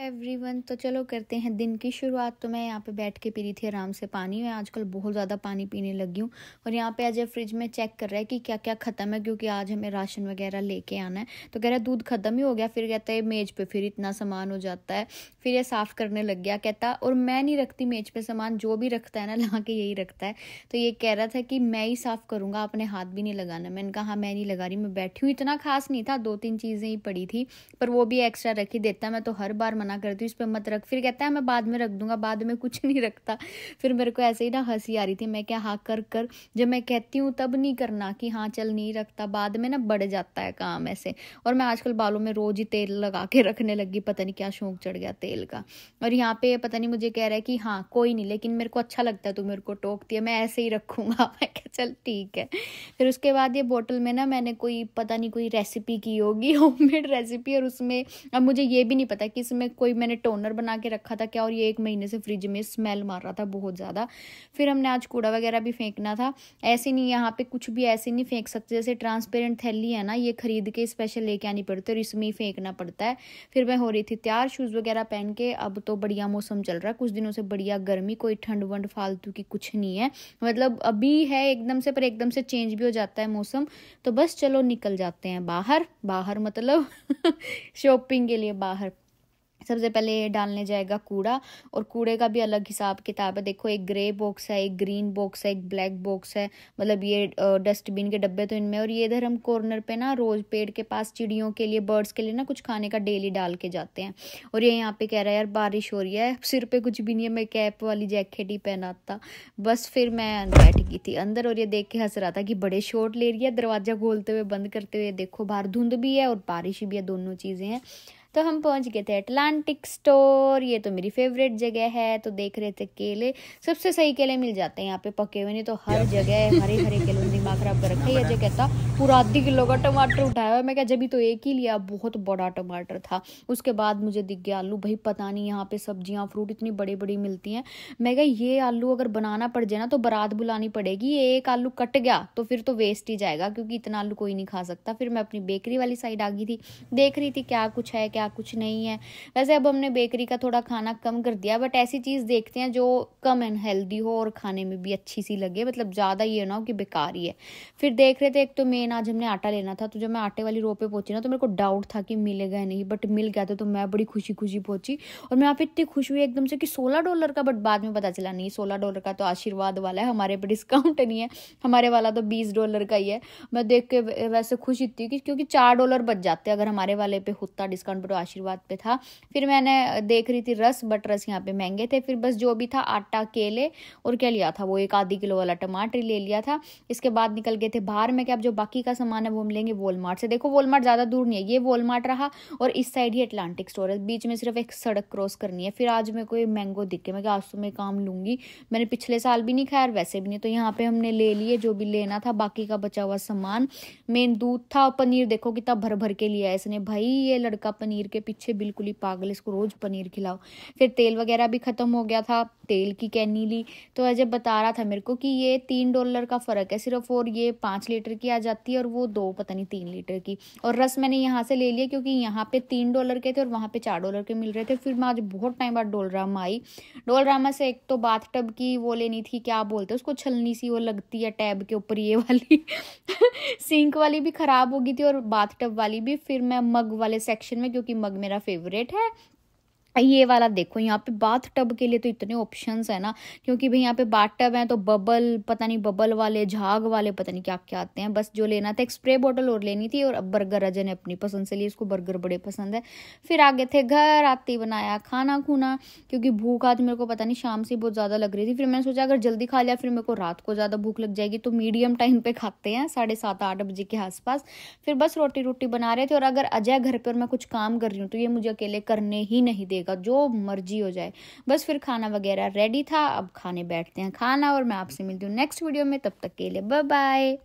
everyone तो चलो करते हैं दिन की शुरुआत तो मैं यहाँ पे बैठ के पी रही थी आराम से पानी मैं आजकल बहुत ज़्यादा पानी पीने लगी हूँ और यहाँ पे ये फ्रिज में चेक कर रहा है कि क्या क्या ख़त्म है क्योंकि आज हमें राशन वगैरह लेके आना है तो कह रहा है दूध ख़त्म ही हो गया फिर कहता है मेज पे फिर इतना सामान हो जाता है फिर ये साफ़ करने लग गया कहता और मैं नहीं रखती मेज पर सामान जो भी रखता है ना ला के यही रखता है तो ये कह रहा था कि मैं ही साफ़ करूँगा अपने हाथ भी नहीं लगाना मैंने कहा हाँ मैं नहीं लगा रही मैं बैठी हूँ इतना खास नहीं था दो तीन चीज़ें ही पड़ी थी पर वो भी एक्स्ट्रा रख ही देता मैं तो हर बार मना करती हूँ इस पर मत रख फिर कहता है मैं बाद में रख दूंगा बाद में कुछ नहीं रखता फिर मेरे को ऐसे ही ना हंसी आ रही थी मैं क्या हाँ कर कर जब मैं कहती हूँ तब नहीं करना कि हाँ चल नहीं रखता बाद में ना बढ़ जाता है काम ऐसे और मैं आजकल बालों में रोज ही तेल लगा के रखने लगी पता नहीं क्या शौक चढ़ गया तेल का और यहाँ पे पता नहीं मुझे कह रहा है कि हाँ कोई नहीं लेकिन मेरे को अच्छा लगता है तू मेरे को टोकती है मैं ऐसे ही रखूंगा मैं क्या चल ठीक है फिर उसके बाद ये बोतल में ना मैंने कोई पता नहीं कोई रेसिपी की होगी होम रेसिपी और उसमें अब मुझे ये भी नहीं पता कि इसमें कोई मैंने टोनर बना के रखा था क्या और ये एक महीने से फ्रिज में स्मेल मार रहा था बहुत ज़्यादा फिर हमने आज कूड़ा वगैरह भी फेंकना था ऐसे नहीं यहाँ पे कुछ भी ऐसे नहीं फेंक सकते जैसे ट्रांसपेरेंट थैली है ना ये खरीद के स्पेशल लेके आनी पड़ती है और इसमें ही फेंकना पड़ता है फिर मैं हो रही थी तैयार शूज़ वगैरह पहन के अब तो बढ़िया मौसम चल रहा है कुछ दिनों से बढ़िया गर्मी कोई ठंड वंड फालतू की कुछ नहीं है मतलब अभी है एकदम से पर एकदम से चेंज भी हो जाता है मौसम तो बस चलो निकल जाते हैं बाहर बाहर मतलब शॉपिंग के लिए बाहर सबसे पहले डालने जाएगा कूड़ा और कूड़े का भी अलग हिसाब किताब है देखो एक ग्रे बॉक्स है एक ग्रीन बॉक्स है एक ब्लैक बॉक्स है मतलब ये डस्टबिन के डब्बे तो इनमें और ये इधर हम कॉर्नर पे ना रोज़ पेड़ के पास चिड़ियों के लिए बर्ड्स के लिए ना कुछ खाने का डेली डाल के जाते हैं और ये यहाँ पे कह रहा है यार बारिश हो रही है सिर पर कुछ भी नहीं है मैं कैप वाली जैकेट ही पहनाता बस फिर मैं बैठ गई थी अंदर और ये देख के हंस रहा था कि बड़े शॉर्ट ले रही है दरवाज़ा खोलते हुए बंद करते हुए देखो बाहर धुंध भी है और बारिश भी है दोनों चीज़ें हैं तो हम पहुंच गए थे अटलांटिक स्टोर ये तो मेरी फेवरेट जगह है तो देख रहे थे केले सबसे सही केले मिल जाते हैं यहाँ पे पके हुए नहीं तो हर जगह हरे हरे केले दिमाग खराब कर रखा है ये जो कहता पूरा आधी किलो का टमाटर उठाया हुआ मैं क्या जब तो एक ही लिया बहुत बड़ा टमाटर था उसके बाद मुझे दिख गया आलू भाई पता नहीं यहाँ पे सब्जियाँ फ्रूट इतनी बड़ी बड़ी मिलती हैं मैं क्या ये आलू अगर बनाना पड़ जाए ना तो बारात बुलानी पड़ेगी ये एक आलू कट गया तो फिर तो वेस्ट ही जाएगा क्योंकि इतना आलू कोई नहीं खा सकता फिर मैं अपनी बेकरी वाली साइड आ गई थी देख रही थी क्या कुछ है क्या कुछ नहीं है वैसे अब हमने बेकरी का थोड़ा खाना कम कर दिया बट ऐसी चीज़ देखते हैं जो कम एंड हेल्दी हो और खाने में भी अच्छी सी लगे मतलब ज़्यादा ये ना हो कि बेकार ही है फिर देख रहे थे एक तो मेन देन आज हमने आटा लेना था तो जब मैं आटे वाली रो पे पहुंची ना तो मेरे को डाउट था कि मिलेगा या नहीं बट मिल गया था तो मैं बड़ी खुशी खुशी पहुंची और मैं आप इतनी खुश हुई एकदम से कि सोलह डॉलर का बट बाद में पता चला नहीं सोलह डॉलर का तो आशीर्वाद वाला है हमारे पे डिस्काउंट नहीं है हमारे वाला तो बीस डॉलर का ही है मैं देख के वैसे खुश इतनी कि क्योंकि चार डॉलर बच जाते अगर हमारे वाले पे होता डिस्काउंट बट आशीर्वाद पे था फिर मैंने देख रही थी रस बट रस यहाँ पे महंगे थे फिर बस जो भी था आटा केले और क्या लिया था वो एक आधी किलो वाला टमाटर ले लिया था इसके बाद निकल गए थे बाहर में क्या जो बाकी बाकी का सामान है वो हम लेंगे वॉलमार्ट से देखो वॉलमार्ट ज़्यादा दूर नहीं है ये वॉलमार्ट रहा और इस साइड ही अटलांटिक स्टोर है बीच में सिर्फ एक सड़क क्रॉस करनी है फिर आज मेरे को ये मैंगो दिखे मैं आज तो मैं काम लूँगी मैंने पिछले साल भी नहीं खाया वैसे भी नहीं तो यहाँ पर हमने ले लिए जो भी लेना था बाकी का बचा हुआ सामान मेन दूध था पनीर देखो कितना भर भर के लिया है इसने भाई ये लड़का पनीर के पीछे बिल्कुल ही पागल इसको रोज़ पनीर खिलाओ फिर तेल वगैरह भी ख़त्म हो गया था तेल की कैनी ली तो अजय बता रहा था मेरे को कि ये तीन डॉलर का फ़र्क है सिर्फ और ये पाँच लीटर की आ जाती आती है और वो दो पता नहीं तीन लीटर की और रस मैंने यहाँ से ले लिया क्योंकि यहाँ पे तीन डॉलर के थे और वहाँ पे चार डॉलर के मिल रहे थे फिर मैं आज बहुत टाइम बाद डोलरामा आई डोलरामा से एक तो बाथ टब की वो लेनी थी क्या बोलते उसको छलनी सी वो लगती है टैब के ऊपर ये वाली सिंक वाली भी ख़राब हो गई थी और बाथ टब वाली भी फिर मैं मग वाले सेक्शन में क्योंकि मग मेरा फेवरेट है ये वाला देखो यहाँ पे बाथ टब के लिए तो इतने ऑप्शंस है ना क्योंकि भाई यहाँ पे बाथ टब है तो बबल पता नहीं बबल वाले झाग वाले पता नहीं क्या क्या आते हैं बस जो लेना था एक स्प्रे बॉटल और लेनी थी और अब बर्गर अजय ने अपनी पसंद से ली उसको बर्गर बड़े पसंद है फिर आगे थे घर आते ही बनाया खाना खूना क्योंकि भूख आज मेरे को पता नहीं शाम से बहुत ज़्यादा लग रही थी फिर मैंने सोचा अगर जल्दी खा लिया फिर मेरे को रात को ज़्यादा भूख लग जाएगी तो मीडियम टाइम पर खाते हैं साढ़े सात आठ बजे के आसपास फिर बस रोटी रोटी बना रहे थे और अगर अजय घर पर मैं कुछ काम कर रही हूँ तो ये मुझे अकेले करने ही नहीं देगा करेगा जो मर्जी हो जाए बस फिर खाना वगैरह रेडी था अब खाने बैठते हैं खाना और मैं आपसे मिलती हूँ नेक्स्ट वीडियो में तब तक के लिए बाय